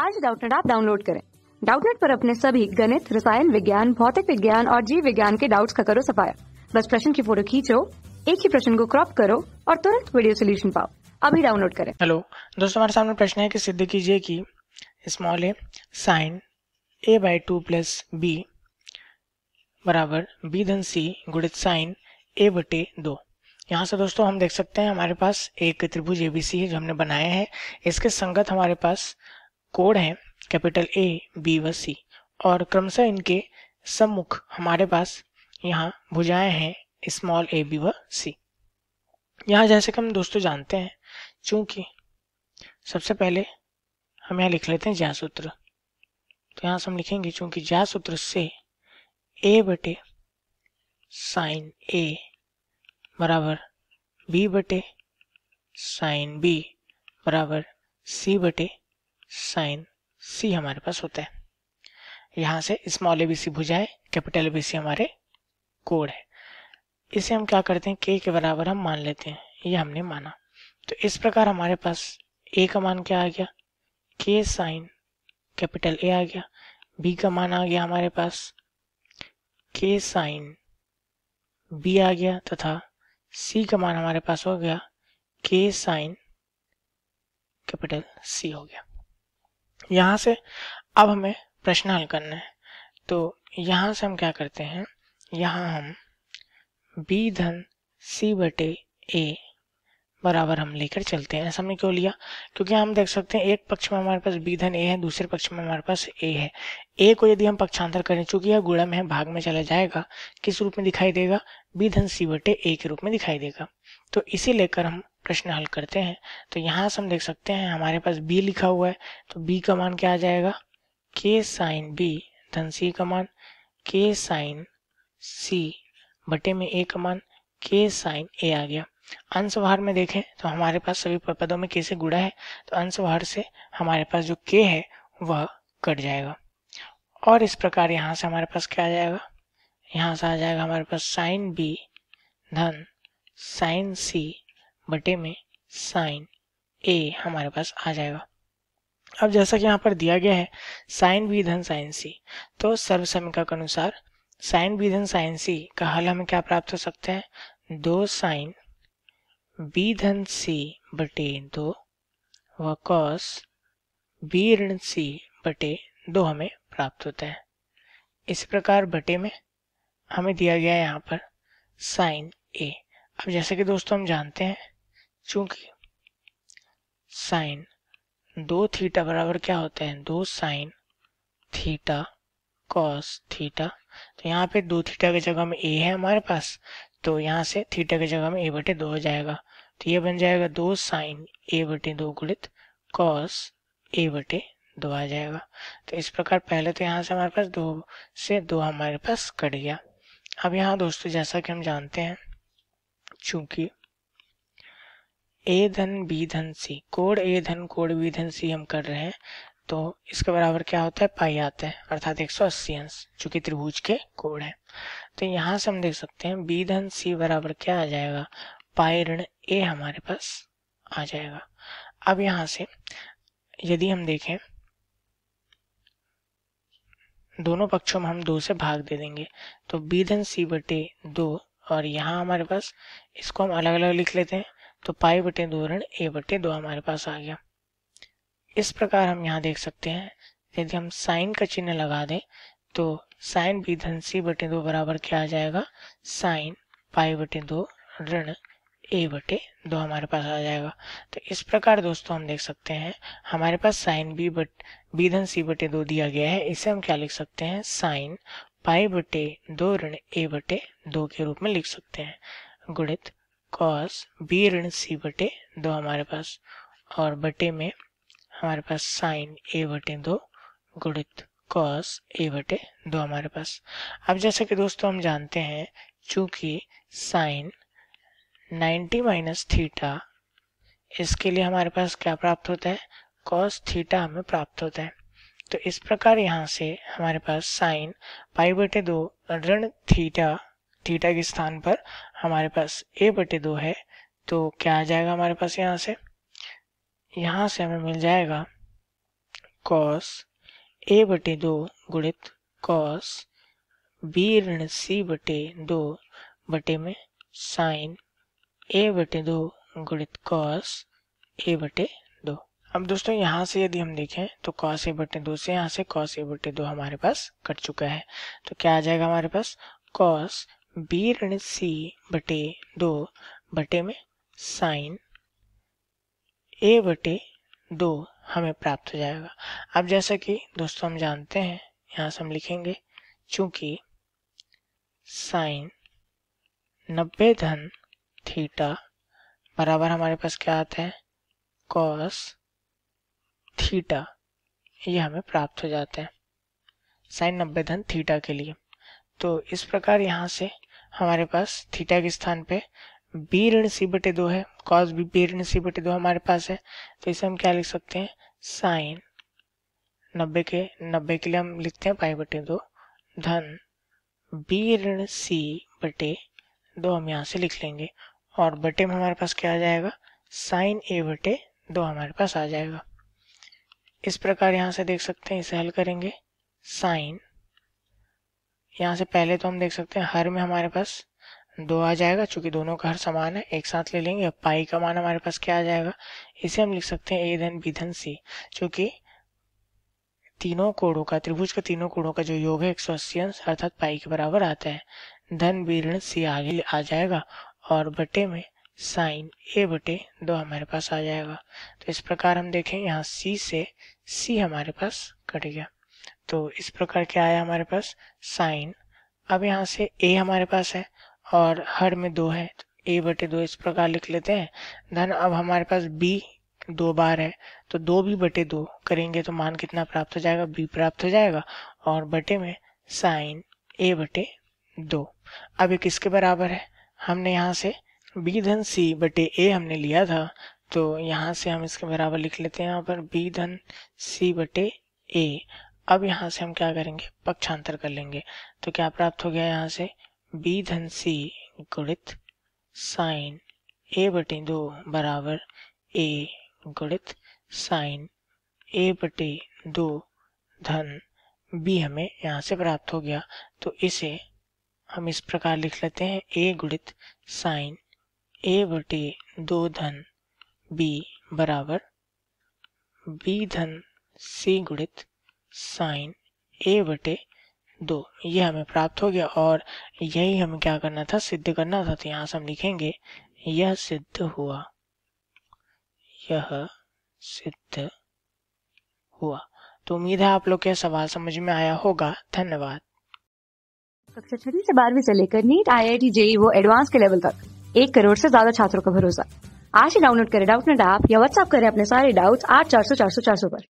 आज डाउटनेट आप डाउनलोड करें डाउटनेट पर अपने सभी गणित रसायन विज्ञान भौतिक विज्ञान और जीव विज्ञान के डाउट्स का करो सफाया बस प्रश्न की फोटो खींचो एक ही प्रश्न को क्रॉप करो और तुरंत वीडियो सोल्यूशन पाओ अभी डाउनलोड करें हेलो दोस्तों हमारे सामने प्रश्न है कि सिद्ध कीजिए कि small a sine a by two plus b बराबर बी धन सी गुणित साइन ए बटे दो यहाँ से दोस्तों हम देख सकते हैं हमारे पास एक त्रिभुज एबीसी है जो हमने बनाया है इसके संगत हमारे पास कोड है कैपिटल ए बी व सी और क्रमशः इनके सम्मुख हमारे पास यहाँ भुजाएं हैं स्मॉल ए बी व सी यहाँ जैसे कि हम दोस्तों जानते हैं चूंकि सबसे पहले हम यहाँ लिख लेते हैं ज्या सूत्र तो यहाँ से हम लिखेंगे चूंकि ज्या सूत्र से ए बटे साइन ए बराबर बी बटे साइन बी बराबर सी बटे साइन सी हमारे पास होता है यहाँ से स्मॉल ए बी सी भुजा है कैपिटल ए बी सी हमारे कोड है इसे हम क्या करते हैं के के बराबर हम मान लेते हैं ये हमने माना तो इस प्रकार हमारे पास ए का मान क्या आ गया के साइन कैपिटल ए आ गया बी का मान आ गया हमारे पास के साइन बी आ गया तथा सी का मान हमारे पास हो गया के साइन कैपिटल सी हो गया यहाँ से अब हमें प्रश्न हल करना है तो यहाँ से हम क्या करते हैं यहाँ हम बी धन सी बटे ए बराबर हम लेकर चलते हैं ऐसा हमने क्यों लिया क्योंकि हम देख सकते हैं एक पक्ष में हमारे पास बी धन ए है दूसरे पक्ष में हमारे पास ए है ए को यदि हम पक्षांतर करें चूंकि यह गुणा में है भाग में चला जाएगा किस रूप में दिखाई देगा बी धन सी बटे ए के रूप में दिखाई देगा तो इसे लेकर हम प्रश्न हल करते हैं तो यहाँ से हम देख सकते हैं हमारे पास बी लिखा हुआ है तो बी का मान क्या आ जाएगा के साइन बी धन सी का मान के साइन सी बटे में ए का मान के साइन ए आ गया अंश भार में देखें तो हमारे पास सभी पदों में के से गुड़ा है तो अंश भार से हमारे पास जो के है वह कट जाएगा और इस प्रकार यहाँ से हमारे पास क्या आ जाएगा यहाँ से आ जाएगा हमारे पास साइन बी धन साइन सी बटे में साइन ए हमारे पास आ जाएगा अब जैसा कि यहाँ पर दिया गया है साइन बी धन साइन सी तो समीका के अनुसार साइन बी धन साइन सी का हल हमें क्या प्राप्त हो सकता है दो साइन बी धन सी बटे दो व कॉस बी ऋण सी बटे दो हमें प्राप्त होता है इस प्रकार बटे में हमें दिया गया है यहाँ पर साइन ए अब जैसे कि दोस्तों हम जानते हैं चूंकि साइन दो थीटा बराबर क्या होते हैं दो साइन थीटा कॉस थीटा तो यहाँ पे दो थीटा की जगह में ए है हमारे पास तो यहाँ से थीटा की जगह में ए बटे दो हो जाएगा तो ये बन जाएगा दो साइन ए बटे दो गुणित कॉस ए बटे दो आ जाएगा तो इस प्रकार पहले तो यहाँ से हमारे पास दो से दो हमारे पास कट गया अब यहाँ दोस्तों जैसा कि हम जानते हैं चूंकि ए धन बी धन सी कोड ए धन कोड बी धन सी हम कर रहे हैं तो इसके बराबर क्या होता है पाई आता है अर्थात 180 सौ अस्सी अंश चूंकि त्रिभुज के कोड है तो यहाँ से हम देख सकते हैं बी धन सी बराबर क्या आ जाएगा पाई ऋण ए हमारे पास आ जाएगा अब यहाँ से यदि हम देखें दोनों पक्षों में हम दो से भाग दे देंगे तो बी धन सी बटे दो और यहाँ हमारे पास इसको हम अलग अलग लिख लेते हैं तो पाई बटे दो ऋण ए बटे दो हमारे पास आ गया इस प्रकार हम यहाँ देख सकते हैं यदि हम साइन का चिन्ह लगा दें तो साइन बी धन सी बटे दो बराबर क्या आ जाएगा साइन पाई बटे दो ऋण ए बटे दो हमारे पास आ जाएगा तो इस प्रकार दोस्तों हम देख सकते हैं हमारे पास साइन बी बट बी धन सी बटे दो दिया गया है इसे हम क्या लिख सकते हैं साइन पाई बटे दो ऋण ए बटे दो के रूप में लिख सकते हैं गुणित कॉस बी ऋण सी बटे दो हमारे पास और बटे में हमारे पास साइन ए बटे दो गुणित कॉस ए बटे दो हमारे पास अब जैसा कि दोस्तों हम जानते हैं चूंकि साइन 90 माइनस थीटा इसके लिए हमारे पास क्या प्राप्त होता है कॉस थीटा हमें प्राप्त होता है तो इस प्रकार यहाँ से हमारे पास साइन पाई बटे दो ऋण थीटा थीटा के स्थान पर हमारे पास ए बटे दो है तो क्या आ जाएगा हमारे पास यहाँ से यहाँ से हमें मिल जाएगा कॉस ए बटे दो गुणित कॉस बी ऋण सी बटे दो बटे में साइन ए बटे दो गुणित कॉस ए बटे दो अब दोस्तों यहाँ से यदि हम देखें तो कॉस ए बटे दो से यहाँ से कॉस ए बटे दो हमारे पास कट चुका है तो क्या आ जाएगा हमारे पास कॉस बी ऋण सी बटे दो बटे में साइन ए बटे दो हमें प्राप्त हो जाएगा अब जैसा कि दोस्तों हम जानते हैं यहाँ से हम लिखेंगे चूंकि साइन नब्बे धन थीटा बराबर हमारे पास क्या आता है कॉस थीटा ये हमें प्राप्त हो जाते हैं साइन नब्बे धन थीटा के लिए तो इस प्रकार यहाँ से हमारे पास थीटा के स्थान पे बी ऋण सी बटे दो है कॉस बी बी ऋण सी बटे दो हमारे पास है तो इसे हम क्या लिख सकते हैं साइन नब्बे के नब्बे के लिए हम लिखते हैं पाई बटे दो धन बी ऋण सी बटे दो हम यहाँ से लिख लेंगे और बटे में हमारे पास क्या आ जाएगा साइन ए बटे दो हमारे पास आ जाएगा इस प्रकार यहाँ से देख सकते हैं इसे हल करेंगे साइन यहाँ से पहले तो हम देख सकते हैं हर में हमारे पास दो आ जाएगा चूंकि दोनों का हर समान है एक साथ ले लेंगे पाई का मान हमारे पास क्या आ जाएगा इसे हम लिख सकते हैं ए धन बी धन सी चूंकि तीनों कोड़ों का त्रिभुज के तीनों कोड़ों का जो योग है एक सौ अस्सी अंश अर्थात पाई के बराबर आता है धन बी ऋण सी आगे आ जाएगा और बटे में साइन ए बटे दो हमारे पास आ जाएगा तो इस प्रकार हम देखें यहाँ सी से सी हमारे पास कट गया तो इस प्रकार क्या आया हमारे पास साइन अब यहाँ से ए हमारे पास है और हर में दो है तो ए बटे दो इस प्रकार लिख लेते हैं धन अब हमारे पास बी दो बार है तो दो भी बटे दो करेंगे तो मान कितना प्राप्त हो जाएगा बी प्राप्त हो जाएगा और बटे में साइन ए बटे दो अब ये किसके बराबर है हमने यहाँ से बी धन सी बटे ए हमने लिया था तो यहाँ से हम इसके बराबर लिख लेते हैं यहाँ पर बी धन सी बटे ए अब यहाँ से हम क्या करेंगे पक्षांतर कर लेंगे तो क्या प्राप्त हो गया यहाँ से बी धन सी गुणित साइन ए बटे दो बराबर ए गुणित साइन ए बटे दो धन बी हमें यहाँ से प्राप्त हो गया तो इसे हम इस प्रकार लिख लेते हैं ए गुणित साइन ए बटे दो धन बी बराबर बी धन सी गुणित साइन ए बटे दो ये हमें प्राप्त हो गया और यही हमें क्या करना था सिद्ध करना था तो यहाँ से हम लिखेंगे यह सिद्ध हुआ यह सिद्ध हुआ तो उम्मीद है आप लोग के सवाल समझ में आया होगा धन्यवाद कक्षा छठी से बारहवीं से लेकर NEET I I T JEE वो एडवांस के लेवल तक एक करोड़ से ज्यादा छात्रों का भरोसा आज ही डाउनलोड करें डाउट नेट ऐप या व्हाट्सअप करें अपने सारे डाउट्स आठ चार सौ चार सौ चार सौ पर